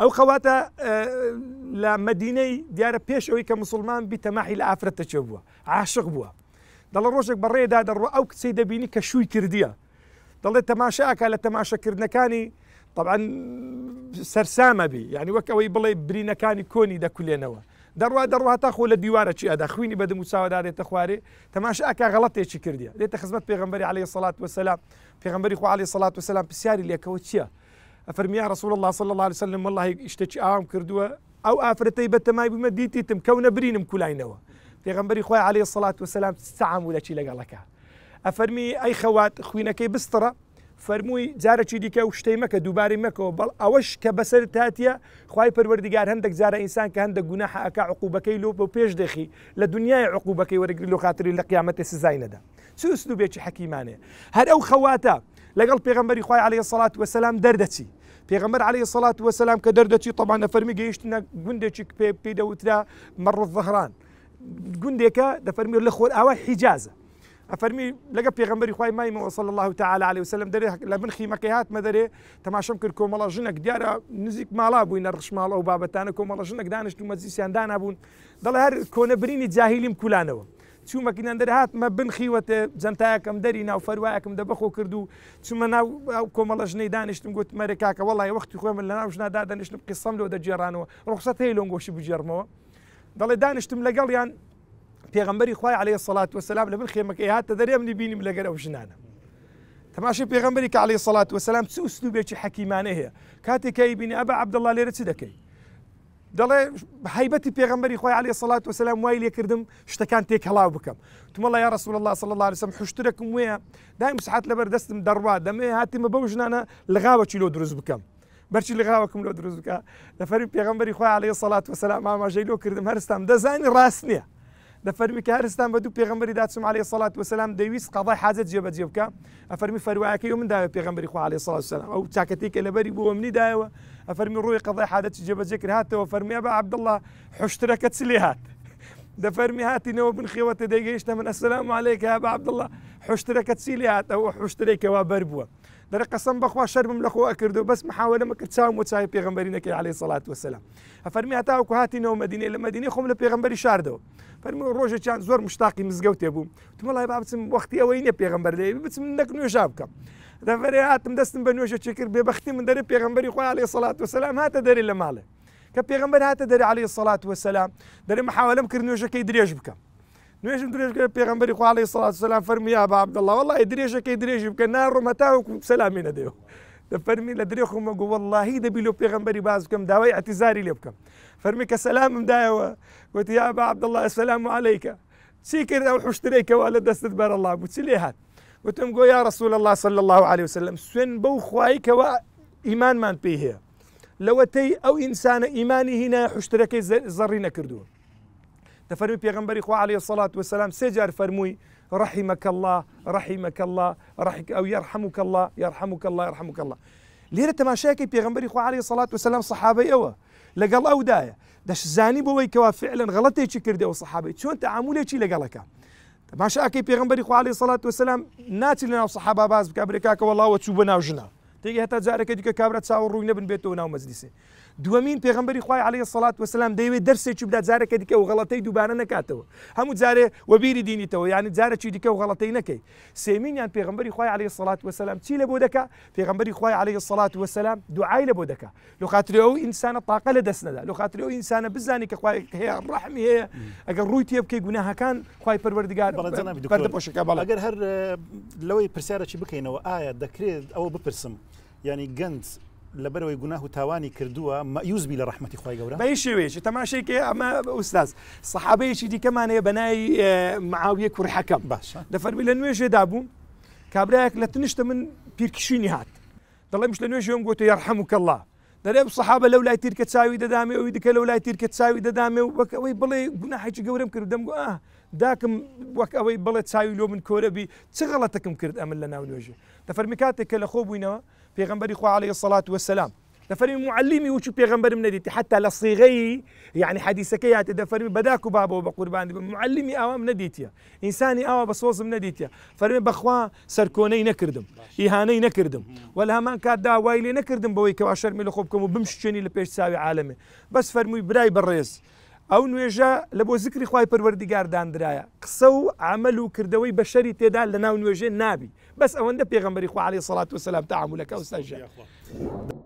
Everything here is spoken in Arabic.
ئەو خەواتە لە مدینەی دیارە پێشەوەی کە مسلمان بیتەماحی لە ئافرەتە چێ بووە عاشق بووە دەڵە ڕۆژێک بەڕێدا دەڕوە ئەو کچەی دەبینی کە شووی کردیە دەڵێت تەماشاکە لە تەماشەکردنەکانی طبعاً سەرسامە بی یعنی وەک ئەوەی بڵێ برینەکانی کۆنی دەکولێنەوە دەڕوا دەڕواتە خۆ لە دیوارە چی ئەدا خوینی بەدە موساوەدا دێتە خوارێ تەماش ئاکا غەڵەتێکی کردیە دێتە خزمەت پێغمبەری عليه سڵات وسلام پێغمبەری خو عليه سڵات وسلام پرسیاری لێکەوە چییە أفرمي يا رسول الله صلى الله عليه وسلم والله اشتكي اوام كردوا او افرتي بتما بما ديتي تم كون برينم كلاينوا في غنبري خويا عليه الصلاه والسلام سعم ولا شي قال لك افرمي اي خوات خوينا كي بسترا فرموي زارة چي ديكا وشتي مكا دوباري مكا بل اوش كبسر تاتيا خواي پر هندك زارة انسان كهندك قناحا اكا عقوبة كي لو بو پیش دخي لدنیا عقوبة كي ورقر لو خاطري لقيامت سزاينة دا سو اسلو بيچ حكيمانه هر او خواتا لقل پیغمبری خواي عليه الصلاة والسلام دردتي غمر عليه سەڵات وەسەسلام کە دەردەچی طبعاان دەفەرمی گەیشتە گوندێکی پێ مر الظهران زەهران گوندێکە دەفەرمیر لە خۆر أفرمي لقى في غمر پێغمبەری ما مای وصل الله تعالی عليه وسلم دەرێ لە من خیمەکەی هاتمە دەرێ تەماشم کرد کۆمەڵە ژنك دیارە نزیک ماڵا بووینە ڕشماڵە و بابەتانە کۆمەڵە ژنك دانیشت و مەزیسیان دانابوون دەڵێ هەر کۆنەبرینی جاهیلیم کولانەوە در هات چوومەکی نندەر هاتمە بنخیوەتە کم دەری ناو فەرواایەکەم دە بەخۆ کرد و چمە ناو کۆمەڵە ژنەی دانیشتم گوت مەرە کاکە وڵی وەختی خۆ من لە ناو ژنادا دەنیشتم قسەم لەوە دەجێرانەوە ڕخسە هەیە لۆنگۆشی بجێرمەوە دەڵێ دانیشتم لەگەڵ یان يعني، پێغمبەری خخوای عليه سڵات وسلام لە بن خێمەکەی هاتە دەرێم نبینیم لەگەر ئەو ژنانە. تەماشی پێغمبەری کە عليه سڵات وسلام چ ئوسلوبێکی حەکیمانە هەیە کاتێکایی بینی ابا عبد الله چ دەکەی دەڵێ حیبەتی پێغمبەری خۆی علی سەلات وسلام وای لێکردم شتەکان تێکهڵاو بکەم تمەڵە یا ڕسول الله صل الله لەسم حشترەکم وەیە دایم سعات لەبەر دەستم دەڕوا دەمێ هاتیمە بەو ژنانە لەغاوە چیلۆ دروست بکەم بەرچی لەغاوەکم لۆ دروست بکە لەفەری پێغمبەری خۆی علی سەلات وسلام ماماژەی لۆ کردم هەرستام دەزانی ڕاست نییە که هر استان دەفەرمی کە هەرستان بە دوو پێغمبەری داچم عليه سڵات وسلام دەویست جواب حاجە جێبەجێ بکە ئەفەرمی فەرواەکەی من پیغمبری خواه علی عليه و سلام ئەو چاکەتێککە لەبەری بۆ منی داره افرمی روی دایەوە حاضر جواب قەڵای حادەتی جێبەجێ کرهاتەوە فەرمیە بە عبدله حشتەکە چ لێ هات هاتی نو بن خێوەتە دیگه من السلام عليك يا عبد الله حشترك تسيلي هات او حشتري كوا بربوا در قسم بخوا شرب ملخوا اكردو بس محاوله ما كتساوم وتساي كي عليه الصلاه والسلام فرمي هات او كهاتي نو مدينه الى مدينه خوم لبيغمبري شاردو فرمي روجا كان زور مشتاق مزقوتي ابو تم الله يبعث وقتي وين بيغمبر لي بس منك نو شابك ده فري هات مدستن بنو شكر ببختي من دري بيغمبري خوا عليه الصلاه والسلام هات دري لماله كبيغمبر هات دري عليه الصلاه والسلام دري محاوله مكرنوش كيدريش بكم نواش نقول لك البيغمبر يقول عليه الصلاه والسلام فرمي يا ابا عبد الله والله يدري ايش كيدري ايش يبكى النار ومتاوك سلامين هذا فرمي لدري خو مقول والله هيدا بيلو بيغمبر يباز كم داوي اعتذاري لي بكم فرمي كسلام مداوى قلت يا ابا عبد الله السلام عليك سي سيكر او حشتريك والد استدبار الله قلت لي هات قلت لهم يا رسول الله صلى الله عليه وسلم سن بو خوايك وايمان ما بيه لو تي او انسان ايماني هنا حشتريك زرينا كردون دفرمي پیغمبري خو عليه الصلاة والسلام سجار فرموي رحمك الله رحمك الله رحمك أو يرحمك الله يرحمك الله يرحمك الله لێرە تەماشاکی پێغمبەری خو عليه صحابي وسلام سەحابەی ئەوە لەگەڵ داش زاني زانی بەوەی کەوا فعلن غڵەتێکی کردەوە سەحابی چۆن تەعامولێکی لەگەڵەکە تەماشاکەی پێغمبەری خو عليه سڵات وسلام ناچی لە عليه الصلاة باز ناتي لنا وصحابة باز بكابريكاك والله وتشوبنا وجنا تيجي هتا دیکە کابرا كابرة تساور نەبن بن بيتونا مەزلیسێ دومین پێغمبەری خخوای عليه سڵات وسلام دەیوێت دەرسێکی بدات جارەکە دیکە و غڵەتەی دووبارە نکاتەوە هەموو جارێ وەبیری دینیتەوە یعنی جارەکی دیکە و غڵەتەی نەکەی سێمینیان پێغمبەری خخوای پیغمبری سڵات علیه چی لە بۆ دکا پێغمبەری خخوای عليه سڵات وسلام دوعای لە بۆ دکا لخاترەوە ئینسانە تااقە لە دەستنەدا لخاترەوە ئینسانە بزانانی کە خخوای هەیە ڕحمی هەیە ئەگەر ڕووی تێ بکەی گوناهەکان خخوای اگر هر بەڵگەر هەر اه، چی پرسیارەی و آیا دەکرێت او بپرسم ینی گەند لبروي گناه و تاوانی کردووە مەیوز بی لە ڕحمەتی خی گەورە بەی شێوێکی تەماشێکی ئەمە ئوستاز سەحابەیەکی دیکەمانەیە بەنای اه، معاویە کوڕحەکەم باش دەفەرمی لە نوێژێ دابووم کابراایەک لە لتنشت من پیرکشینی هات دەڵێمش لە نوێژێم گوتە یارحەم و دەرێ سەحابە لەو لای تیرکە چاوی دەدامێ ئەوی دکە لا لای تیرکە چاوی دەدامێ و وەک ئەوەی بڵێ گوناحێکی گەورم کردم دم ئا آه، داکم وەک ئەوەی بڵێ چاوی لۆ من کۆرەبی چ غەڵەتەکەم کرد ئەمن لە ناو نوێژێ دەفەرمی کاتێک کە لە عليه سەڵات وەسەلام دفرم معلمي وشو بيغمبر من ديتي حتى لصيغي يعني حديث كيات دفرم بداكو بابو بقربان معلمي اوا من ديتي انساني اوا بصوص من ديتي فرمي بخوا سركوني نكردم اهاني نكردم ولا ما كاد دا وايلي نكردم بوي كوا من لخوبكم وبمشتني لبيش ساوي عالمي بس فرمي براي بالريس او نوێژە لبو ذكري زیکری پروردگار پەروەردیگار قصو قسە كردوي بشري و کردەوەی بە شەری تێدا لە ناو نوێژێ نابی بەس ئەوەندە پێغمبەری خوالی سڵات و